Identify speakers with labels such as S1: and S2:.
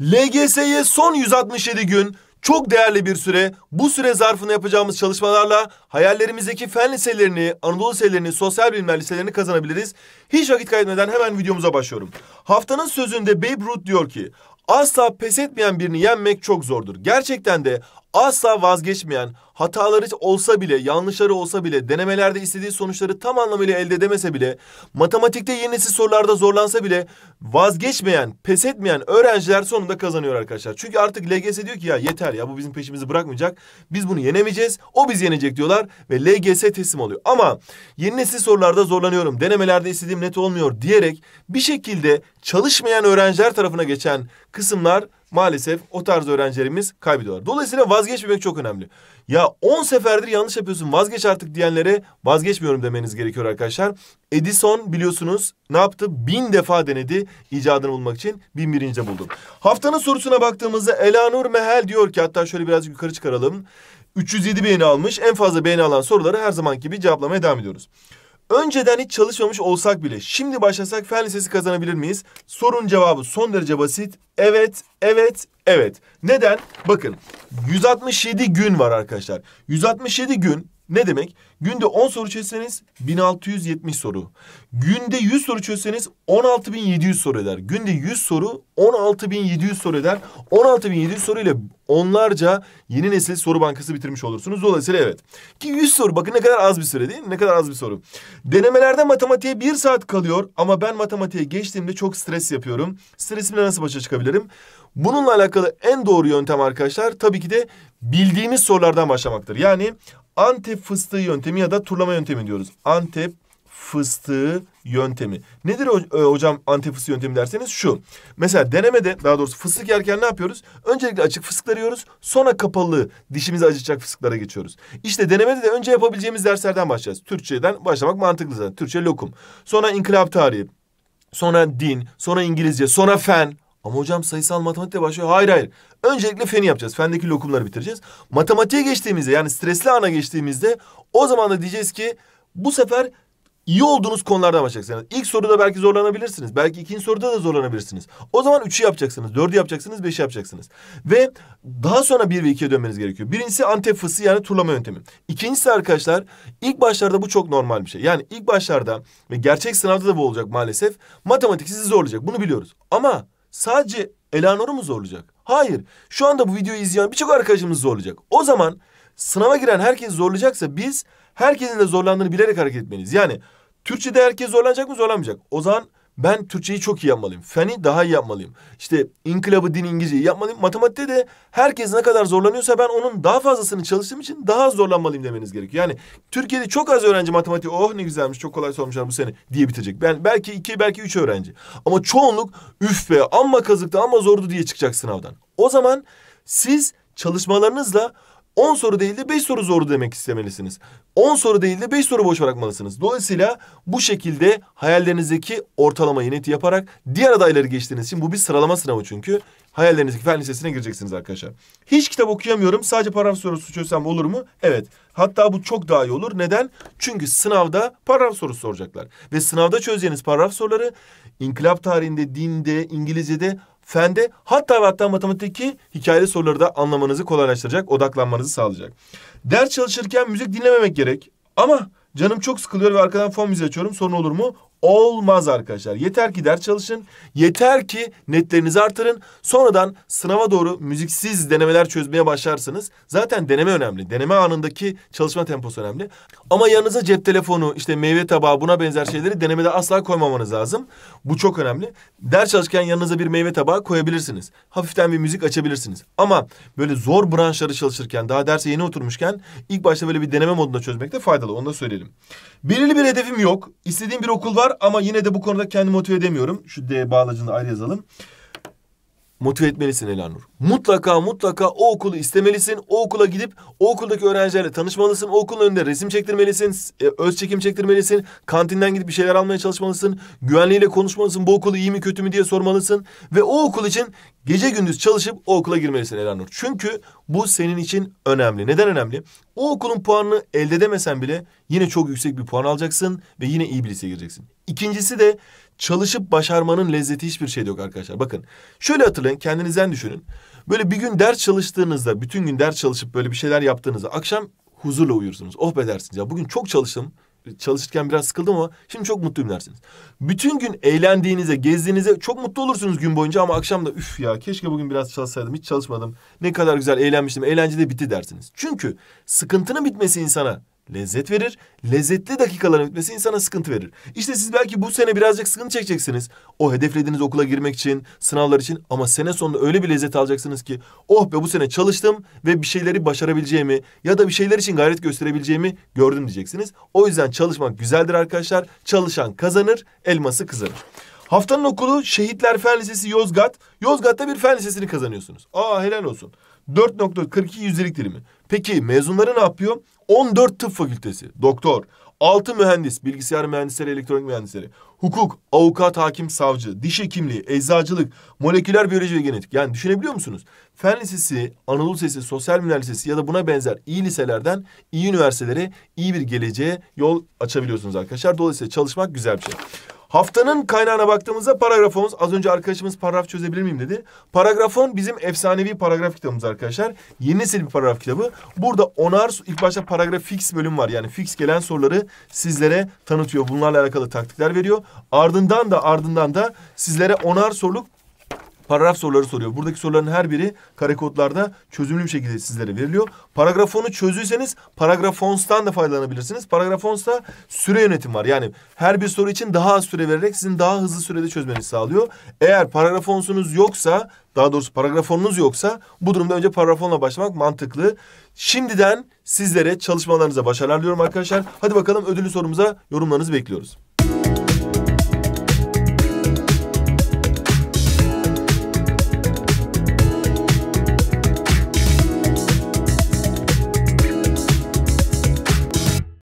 S1: LGS'ye son 167 gün çok değerli bir süre. Bu süre zarfında yapacağımız çalışmalarla hayallerimizdeki fen liselerini, Anadolu liselerini, sosyal bilimler liselerini kazanabiliriz. Hiç vakit kaybetmeden hemen videomuza başlıyorum. Haftanın sözünde Babe Ruth diyor ki Asla pes etmeyen birini yenmek çok zordur. Gerçekten de asla vazgeçmeyen, hataları olsa bile, yanlışları olsa bile, denemelerde istediği sonuçları tam anlamıyla elde edemese bile, matematikte yenisi sorularda zorlansa bile vazgeçmeyen, pes etmeyen öğrenciler sonunda kazanıyor arkadaşlar. Çünkü artık LGS diyor ki ya yeter ya bu bizim peşimizi bırakmayacak. Biz bunu yenemeyeceğiz. O biz yenecek diyorlar ve LGS teslim oluyor. Ama yeni nesil sorularda zorlanıyorum, denemelerde istediğim net olmuyor diyerek bir şekilde çalışmayan öğrenciler tarafına geçen kısımlar maalesef o tarz öğrencilerimiz kaybediyorlar. Dolayısıyla vazgeçmemek çok önemli. Ya 10 seferdir yanlış yapıyorsun vazgeç artık diyenlere vazgeçmiyorum demeniz gerekiyor arkadaşlar. Edison biliyorsunuz ne yaptı? Bin defa denedi icadını bulmak için. Bin birinci buldum. Haftanın sorusuna baktığımızda Elanur Mehel diyor ki hatta şöyle birazcık yukarı çıkaralım. 307 beğeni almış. En fazla beğeni alan soruları her zamanki gibi cevaplamaya devam ediyoruz. Önceden hiç çalışmamış olsak bile şimdi başlasak fen lisesi kazanabilir miyiz? Sorun cevabı son derece basit Evet, evet, evet. Neden? Bakın 167 gün var arkadaşlar. 167 gün ne demek? Günde 10 soru çözseniz 1670 soru. Günde 100 soru çözseniz 16700 soru eder. Günde 100 soru 16700 soru eder. 16700 soru ile onlarca yeni nesil soru bankası bitirmiş olursunuz. Dolayısıyla evet. Ki 100 soru bakın ne kadar az bir süre değil mi? Ne kadar az bir soru. Denemelerde matematiğe 1 saat kalıyor ama ben matematiğe geçtiğimde çok stres yapıyorum. Stresimle nasıl başa çıkabilirim? ederim. Bununla alakalı en doğru yöntem arkadaşlar tabii ki de bildiğimiz sorulardan başlamaktır. Yani Antep fıstığı yöntemi ya da turlama yöntemi diyoruz. Antep fıstığı yöntemi. Nedir e, hocam antep fıstığı yöntemi derseniz şu. Mesela denemede daha doğrusu fıstık yerken ne yapıyoruz? Öncelikle açık fıstıkları yiyoruz. Sonra kapalı dişimizi acıtacak fıstıklara geçiyoruz. İşte denemede de önce yapabileceğimiz derslerden başlayacağız. Türkçeden başlamak mantıklı zaten. Türkçe lokum. Sonra inkılap tarihi. Sonra din. Sonra İngilizce. Sonra fen. Ama hocam sayısal matematikte başlıyor. Hayır hayır. Öncelikle feni yapacağız. Fendeki lokumları bitireceğiz. Matematiğe geçtiğimizde yani stresli ana geçtiğimizde o zaman da diyeceğiz ki bu sefer iyi olduğunuz konularda başlayacaksınız. İlk soruda belki zorlanabilirsiniz. Belki ikinci soruda da zorlanabilirsiniz. O zaman üçü yapacaksınız, dördü yapacaksınız, beşi yapacaksınız. Ve daha sonra bir ve ikiye dönmeniz gerekiyor. Birincisi antep fısı yani turlama yöntemi. İkincisi arkadaşlar ilk başlarda bu çok normal bir şey. Yani ilk başlarda ve gerçek sınavda da bu olacak maalesef. Matematik sizi zorlayacak. Bunu biliyoruz. Ama sadece Eleanor'u mu zorlayacak? Hayır. Şu anda bu videoyu izleyen birçok arkadaşımız zorlayacak. O zaman sınava giren herkes zorlayacaksa biz herkesin de zorlandığını bilerek hareket etmeliyiz. Yani Türkçe'de herkes zorlanacak mı zorlanmayacak. O zaman ben Türkçeyi çok iyi yapmalıyım. Feni daha iyi yapmalıyım. İşte inkılabı din İngilizceyi yapmalıyım. Matematikte de herkes ne kadar zorlanıyorsa ben onun daha fazlasını çalıştığım için daha zorlanmalıyım demeniz gerekiyor. Yani Türkiye'de çok az öğrenci matematik oh ne güzelmiş çok kolay sormuşlar bu sene diye bitecek. Ben belki iki belki üç öğrenci. Ama çoğunluk üf be amma kazıktı amma zordu diye çıkacak sınavdan. O zaman siz çalışmalarınızla 10 soru değil de 5 soru zor demek istemelisiniz. 10 soru değil de 5 soru boş bırakmalısınız. Dolayısıyla bu şekilde hayallerinizdeki ortalamayı net yaparak diğer adayları geçtiğiniz için bu bir sıralama sınavı çünkü. Hayallerinizdeki fen lisesine gireceksiniz arkadaşlar. Hiç kitap okuyamıyorum. Sadece paragraf sorusu çözsem olur mu? Evet. Hatta bu çok daha iyi olur. Neden? Çünkü sınavda paragraf sorusu soracaklar. Ve sınavda çözeceğiniz paragraf soruları inkılap tarihinde, dinde, İngilizce'de Fende hatta ve hatta matematikteki hikayeli soruları da anlamanızı kolaylaştıracak, odaklanmanızı sağlayacak. Ders çalışırken müzik dinlememek gerek. Ama canım çok sıkılıyor ve arkadan fon müziği açıyorum. Sorun olur mu? olmaz arkadaşlar. Yeter ki ders çalışın. Yeter ki netlerinizi artırın. Sonradan sınava doğru müziksiz denemeler çözmeye başlarsınız. Zaten deneme önemli. Deneme anındaki çalışma temposu önemli. Ama yanınıza cep telefonu, işte meyve tabağı buna benzer şeyleri denemede asla koymamanız lazım. Bu çok önemli. Ders çalışırken yanınıza bir meyve tabağı koyabilirsiniz. Hafiften bir müzik açabilirsiniz. Ama böyle zor branşları çalışırken, daha derse yeni oturmuşken ilk başta böyle bir deneme modunda çözmekte faydalı. Onu da söyleyelim. Belirli bir hedefim yok. İstediğim bir okul var var ama yine de bu konuda kendi motive edemiyorum. Şu D bağlacını ayrı yazalım. Motive etmelisin Elanur. Mutlaka mutlaka o okulu istemelisin. O okula gidip o okuldaki öğrencilerle tanışmalısın. O okulun önünde resim çektirmelisin. E, öz çekim çektirmelisin. Kantinden gidip bir şeyler almaya çalışmalısın. Güvenliğiyle konuşmalısın. Bu okulu iyi mi kötü mü diye sormalısın. Ve o okul için gece gündüz çalışıp o okula girmelisin Elanur. Çünkü bu senin için önemli. Neden önemli? O okulun puanını elde edemesen bile Yine çok yüksek bir puan alacaksın ve yine iyi bir liseye gireceksin. İkincisi de çalışıp başarmanın lezzeti hiçbir şeyde yok arkadaşlar. Bakın şöyle hatırlayın kendinizden düşünün. Böyle bir gün ders çalıştığınızda bütün gün ders çalışıp böyle bir şeyler yaptığınızda akşam huzurla uyursunuz. Oh be dersiniz ya bugün çok çalıştım çalışırken biraz sıkıldım ama şimdi çok mutluyum dersiniz. Bütün gün eğlendiğinize, gezdiğinize çok mutlu olursunuz gün boyunca ama akşam da üf ya keşke bugün biraz çalışsaydım, hiç çalışmadım. Ne kadar güzel eğlenmiştim, eğlence de bitti dersiniz. Çünkü sıkıntının bitmesi insana lezzet verir. Lezzetli dakikaların bitmesi insana sıkıntı verir. İşte siz belki bu sene birazcık sıkıntı çekeceksiniz. O hedeflediğiniz okula girmek için, sınavlar için ama sene sonunda öyle bir lezzet alacaksınız ki oh be bu sene çalıştım ve bir şeyleri başarabileceğimi ya da bir şeyler için gayret gösterebileceğimi gördüm diyeceksiniz. O yüzden çalışmak güzeldir arkadaşlar. Çalışan kazanır, elması kızarır. Haftanın okulu Şehitler Fen Lisesi Yozgat. Yozgat'ta bir fen lisesini kazanıyorsunuz. Aa helal olsun. 4.42 yüzdelik dilimi. Peki mezunları ne yapıyor? 14 tıp fakültesi, doktor, 6 mühendis, bilgisayar mühendisleri, elektronik mühendisleri, hukuk, avukat, hakim, savcı, diş hekimliği, eczacılık, moleküler biyoloji ve genetik. Yani düşünebiliyor musunuz? Fen Lisesi, Anadolu Lisesi, Sosyal Bilimler Lisesi ya da buna benzer iyi liselerden iyi üniversitelere iyi bir geleceğe yol açabiliyorsunuz arkadaşlar. Dolayısıyla çalışmak güzel bir şey. Haftanın kaynağına baktığımızda paragrafımız az önce arkadaşımız paragraf çözebilir miyim dedi. Paragrafon bizim efsanevi paragraf kitabımız arkadaşlar. Yeni nesil bir paragraf kitabı. Burada onar ilk başta paragraf fix bölüm var. Yani fix gelen soruları sizlere tanıtıyor. Bunlarla alakalı taktikler veriyor. Ardından da ardından da sizlere onar soruluk paragraf soruları soruyor. Buradaki soruların her biri kare kodlarda çözümlü bir şekilde sizlere veriliyor. Paragrafonu 10'u çözdüyseniz paragraf da faydalanabilirsiniz. Paragraf süre yönetim var. Yani her bir soru için daha az süre vererek sizin daha hızlı sürede çözmenizi sağlıyor. Eğer paragrafonsunuz yoksa daha doğrusu paragrafonunuz yoksa bu durumda önce paragrafonla başlamak mantıklı. Şimdiden sizlere çalışmalarınıza başarılar diliyorum arkadaşlar. Hadi bakalım ödüllü sorumuza yorumlarınızı bekliyoruz.